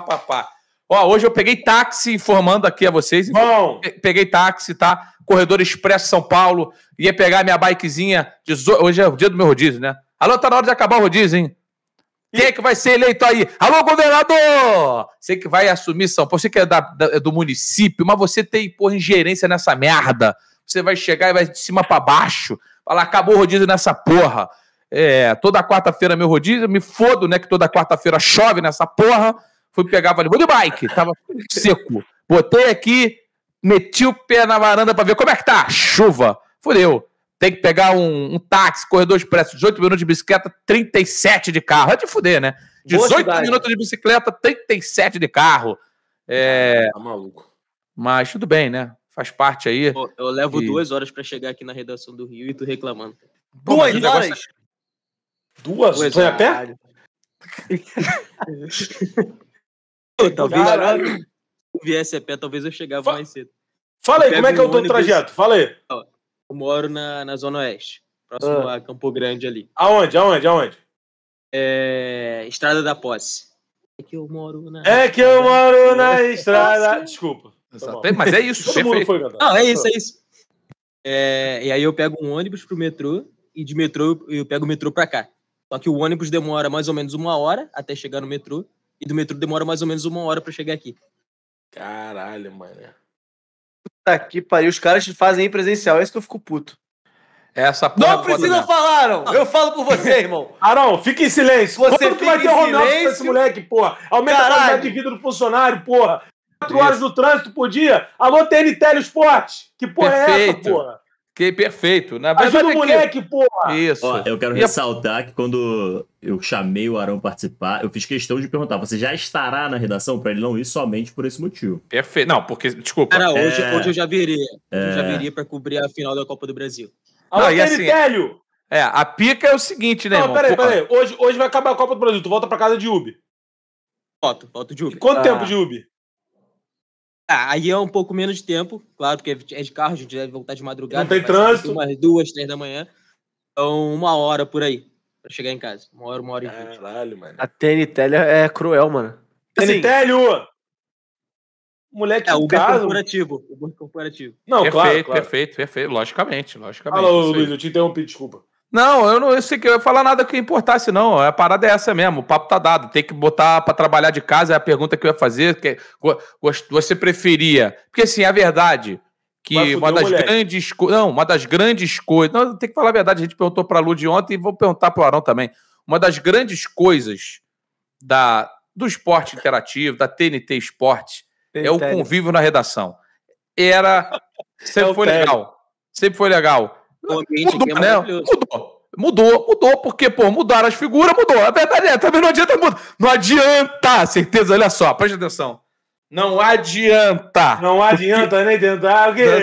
papapá. Ó, hoje eu peguei táxi, informando aqui a vocês. Bom. Peguei táxi, tá? Corredor Expresso São Paulo. Ia pegar minha bikezinha. Hoje é o dia do meu rodízio, né? Alô, tá na hora de acabar o rodízio, hein? Quem é que vai ser eleito aí? Alô, governador! Você que vai assumir São Paulo, você que é, da, da, é do município, mas você tem, porra, ingerência nessa merda. Você vai chegar e vai de cima para baixo. Falar, acabou o rodízio nessa porra. É, toda quarta-feira meu rodízio, me fodo, né, que toda quarta-feira chove nessa porra. Fui pegar, falei, vou de bike. Tava seco. Botei aqui, meti o pé na varanda para ver como é que tá. Chuva. Fudeu. Tem que pegar um, um táxi, corredor expresso, 18 minutos de bicicleta, 37 né? de carro. É de fuder, né? 18 minutos de bicicleta, 37 de carro. É. Tá maluco. Mas tudo bem, né? Faz parte aí. Eu, eu levo e... duas horas para chegar aqui na redação do Rio e tu reclamando. duas horas? É... Duas? Foi é, a pé? talvez se eu viesse a pé, talvez eu chegava Fa mais cedo. Fala aí, como é que é o teu trajeto? Fala aí. Eu moro na, na Zona Oeste, próximo ah. a Campo Grande ali. Aonde? Aonde? Aonde? É... Estrada da Posse. É que eu moro na. É que eu moro na estrada. Desculpa. Mas é isso. Todo mundo foi cantar. Não, é isso, é isso. É, e aí eu pego um ônibus pro metrô e de metrô eu pego o metrô pra cá. Só que o ônibus demora mais ou menos uma hora até chegar no metrô. E do metrô demora mais ou menos uma hora para chegar aqui. Caralho, mano. Puta que pariu. Os caras fazem aí presencial. É isso que eu fico puto. Essa porra não precisa falar, Eu falo por você, irmão. Arão, fica em silêncio. Você Quando vai ter home office esse moleque, porra? Aumenta Caralho. a qualidade de vida do funcionário, porra. Quatro horas no trânsito por dia. Alô, TNT Esporte. Que porra Perfeito. é essa, porra? Que perfeito. Na verdade, Ajuda o é moleque, que... porra! Isso. Ó, eu quero e ressaltar a... que quando eu chamei o Arão participar, eu fiz questão de perguntar: você já estará na redação para ele não ir somente por esse motivo? Perfeito. Não, porque, desculpa. Cara, hoje, é... hoje eu já viria. É... Eu já é. viria para cobrir a final da Copa do Brasil. Ah, Alô, assim, É, a pica é o seguinte, né? Não, irmão? peraí, peraí. Hoje, hoje vai acabar a Copa do Brasil. Tu volta para casa de Ubi. Volto, volto de Ubi. E quanto ah. tempo de Ubi? Ah, aí é um pouco menos de tempo, claro, porque é de carro, a gente deve voltar de madrugada. Não tem trânsito. Umas duas, três da manhã. Então, uma hora por aí, pra chegar em casa. Uma hora, uma hora e vinte. Caralho, mano. A TNTL é, é cruel, mano. Assim, TNTL! Moleque, é, o Uber caso... corporativo. Uber corporativo. Não, perfeito, claro, claro. Perfeito, perfeito. Logicamente, logicamente. Alô, Luiz, eu te interrompi, desculpa. Não, eu não eu sei que eu ia falar nada que importasse, não. A parada é essa mesmo. O papo tá dado. Tem que botar para trabalhar de casa é a pergunta que eu ia fazer. Que, é, você preferia? Porque assim, a é verdade que uma das grandes coisas, não, uma das grandes coisas. Não, tem que falar a verdade. A gente perguntou para Lu de ontem e vou perguntar para o Arão também. Uma das grandes coisas da do esporte interativo, da TNT Esporte, é o convívio na redação. Era é sempre é foi legal. Sempre foi legal mudou, é né? mudou. Mudou, mudou, porque, pô, mudaram as figuras, mudou. A é verdade é, também não adianta mudar. Não adianta, certeza, olha só, preste atenção. Não adianta. Não adianta nem tentar. exatamente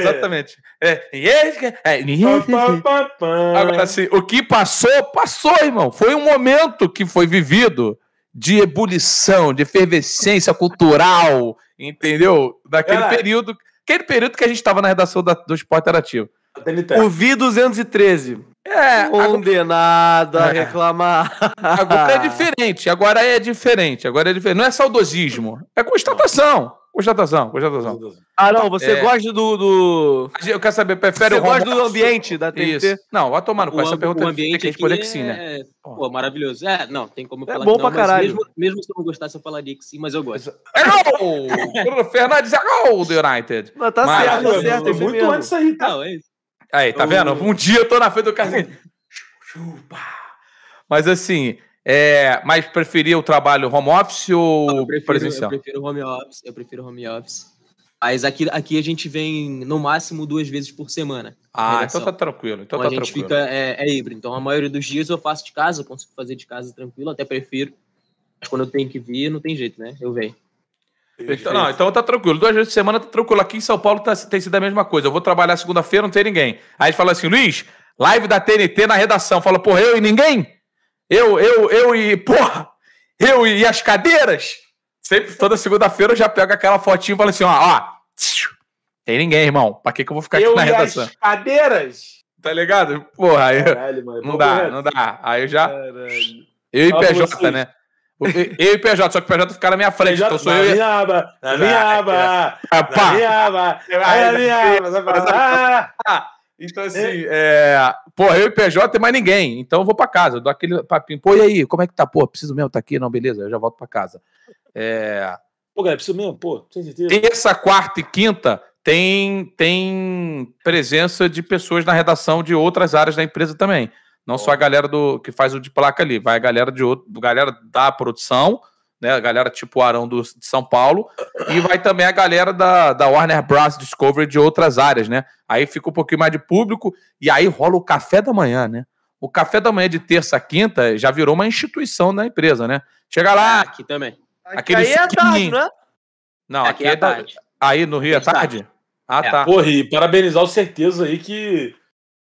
Não, exatamente. É. é, é Agora, assim, o que passou, passou, irmão. Foi um momento que foi vivido de ebulição, de efervescência cultural, entendeu? Daquele período, aquele período que a gente estava na redação da, do Esporte Interativo. O Vi 213. É, condenada agora... a é. reclamar. Agora é diferente, agora é diferente, agora é diferente. Não é saudosismo, é constatação. Constatação, constatação. Arão, ah, você é. gosta do, do, Eu quero saber, prefere você o Você gosta do ambiente da TNT? Isso. Não, vai tomar no cu. Essa pergunta o é ambiente tem que responder é... que sim, né? Pô, maravilhoso. É, não, tem como é falar bom que não, pra caralho. Mesmo, mesmo, se eu não gostasse, eu falaria que sim, mas eu gosto. É gol! Fernandes é gol do United. Mas tá mas, certo, tá certo. É Muito antes aí, tá? Não, é isso. Aí, tá vendo? Um dia eu tô na frente do Casimiro. Chupa! Mas assim, é, mas preferia o trabalho home office ou eu prefiro, presencial? Eu prefiro home office, eu prefiro home office. Mas aqui, aqui a gente vem no máximo duas vezes por semana. Ah, então tá tranquilo. Então, então tá a gente tranquilo. fica é, é híbrido. Então a maioria dos dias eu faço de casa, consigo fazer de casa tranquilo, até prefiro. Mas quando eu tenho que vir, não tem jeito, né? Eu venho. Então, não, então tá tranquilo. Duas vezes por semana tá tranquilo. Aqui em São Paulo tá, tem sido a mesma coisa. Eu vou trabalhar segunda-feira, não tem ninguém. Aí ele fala assim, Luiz, live da TNT na redação. Fala, porra, eu e ninguém? Eu, eu, eu e, porra, eu e as cadeiras? Sempre, toda segunda-feira eu já pego aquela fotinho e falo assim, ó, ó, tem ninguém, irmão. Pra que que eu vou ficar eu aqui na redação? Eu e as cadeiras? Tá ligado? Porra, aí, Caralho, mano, é não dá, não dá. Aí eu já... Caralho. Eu e PJ, né? Eu e PJ, só que o PJ fica na minha frente. PJ, então sou eu. Minha aba, a minha aba, na minha aba, minha aba. Ah. Ah, então, assim, é, porra, eu e PJ tem mais ninguém. Então eu vou pra casa, dou aquele papinho. Pô, e aí, como é que tá? Pô, preciso mesmo, tá aqui? Não, beleza, eu já volto pra casa. É... Pô, galera, preciso mesmo, pô, tem certeza. Terça, quarta e quinta tem, tem presença de pessoas na redação de outras áreas da empresa também. Não só a galera do que faz o de placa ali, vai a galera de outro, galera da produção, né? A galera tipo Arão do, de São Paulo, e vai também a galera da, da Warner Bros. Discovery de outras áreas, né? Aí fica um pouquinho mais de público, e aí rola o café da manhã, né? O café da manhã de terça a quinta já virou uma instituição da empresa, né? Chega lá. Ah, aqui também. Aqui aí é tarde, né? Não, aqui, aqui é, é tarde. aí no Rio é, é tarde? tarde. Ah, é. tá. Porra, e parabenizar o certeza aí que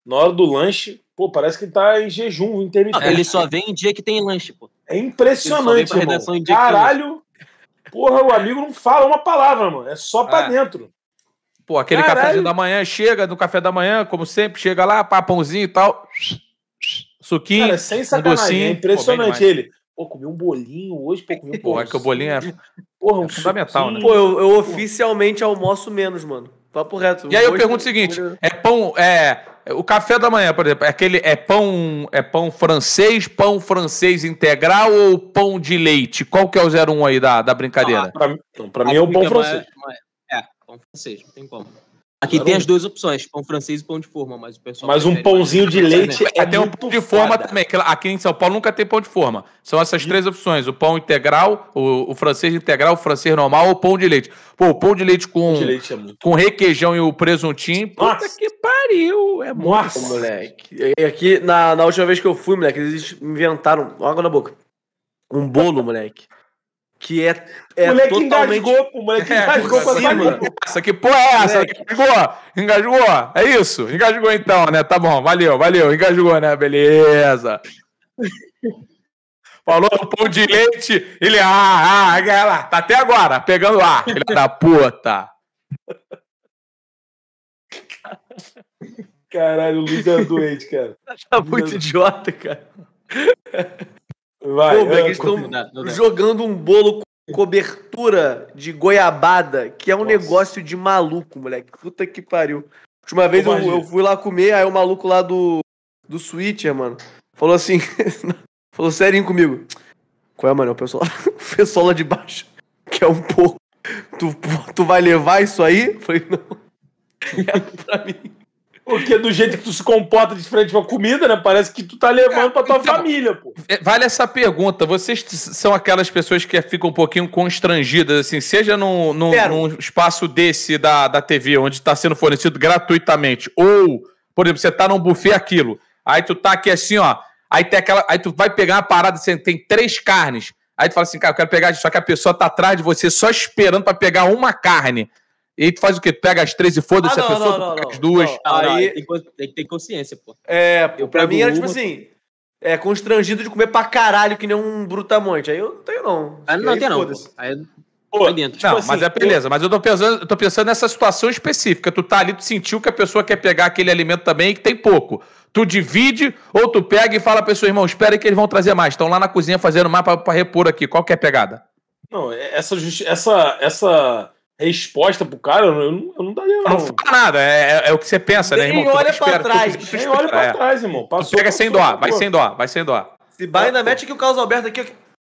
na hora do lanche Pô, parece que tá em jejum, intermitente. Ele só vem em dia que tem lanche, pô. É impressionante, mano. Caralho. Porra, o amigo não fala uma palavra, mano. É só pra é. dentro. Pô, aquele Caralho. cafezinho da manhã chega, no café da manhã, como sempre, chega lá, papãozinho e tal. Suquinho. Cara, é sem sacanagem. Um é docinho. é impressionante pô, ele. Pô, comi um bolinho hoje, pô, comi um é que o bolinho é, porra, é um fundamental, né? suquinho. né? Pô, eu, eu oficialmente almoço menos, mano. Papo reto. E aí eu pergunto o seguinte: é pão. É, o café da manhã, por exemplo, é aquele é pão, é pão francês, pão francês integral ou pão de leite? Qual que é o 01 aí da, da brincadeira? Ah, para mim é o pão francês. É, é, pão francês, não tem como. Aqui tem as duas opções, pão francês e pão de forma, mas o pessoal. Mas um pãozinho de leite é, tem um pão de forma também. Aqui em São Paulo nunca tem pão de forma. São essas e... três opções: o pão integral, o, o, francês integral, o francês normal ou o pão de leite. Pô, o pão de leite com, de leite é muito... com requeijão e o presuntinho. Nossa. Puta que pariu! É Nossa, moleque. aqui, na, na última vez que eu fui, moleque, eles inventaram. Água na boca. Um bolo, moleque que é, é o moleque totalmente... engasgou, pô, o moleque é, engasgou com essa. Que porra é essa? Engajou? Engajou? É isso? Engajou então, né? Tá bom, valeu, valeu. Engajou, né? Beleza. Falou pão de leite, ele, ah, ah, é lá, tá até agora, pegando ar, filha da puta. Caralho, o Luiz é doente, cara. Tá muito idiota, cara. Vai, Como é, é estão é jogando um bolo com cobertura de goiabada, que é um Nossa. negócio de maluco, moleque. Puta que pariu. Última vez eu, eu, fui lá comer, aí o maluco lá do, do Switcher, mano, falou assim. falou serinho comigo. Qual é, mano? O pessoal, o pessoal lá de baixo, que é um pouco. Tu, tu vai levar isso aí? falei, não. É pra mim. Porque do jeito que tu se comporta de frente com a comida, né? Parece que tu tá levando é, pra tua então, família, pô. É, vale essa pergunta. Vocês são aquelas pessoas que ficam um pouquinho constrangidas, assim, seja num, num, num espaço desse da, da TV, onde está sendo fornecido gratuitamente, ou, por exemplo, você tá num buffet aquilo. Aí tu tá aqui assim, ó. Aí tem aquela. Aí tu vai pegar uma parada, assim, tem três carnes. Aí tu fala assim, cara, eu quero pegar, só que a pessoa tá atrás de você só esperando para pegar uma carne. E aí tu faz o quê? Tu pega as três e foda-se ah, a pessoa, não, não, as duas. Não, aí tem, que ter consciência, pô. É, eu pra mim era tipo uma... tipo assim. É, constrangido de comer pra caralho, que nem um brutamonte. Aí eu não tenho, não. Aí ah, não aí, tem, não. Aí Pô, não, tipo assim, mas é beleza. Eu... Mas eu tô pensando, eu tô pensando nessa situação específica. Tu tá ali, tu sentiu que a pessoa quer pegar aquele alimento também e que tem pouco. Tu divide ou tu pega e fala pra seu irmão, espera que eles vão trazer mais. Estão lá na cozinha fazendo mais pra, pra repor aqui. Qual que é a pegada? Não, é, essa, essa, essa resposta é pro cara, eu não, eu não daria, não. Não fala nada, é, é, é o que você pensa, né, nem né, irmão? Olha tu espera, trás, olha pra trás, nem olha pra trás, irmão. Passou, pega passou, sem dó, vai sem dó, vai sem dó. Se vai ainda mete que o Carlos Alberto aqui,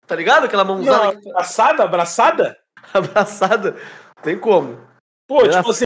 tá ligado? Aquela mãozada. Não, abraçada, abraçada? abraçada, tem como. Pô, tipo assim,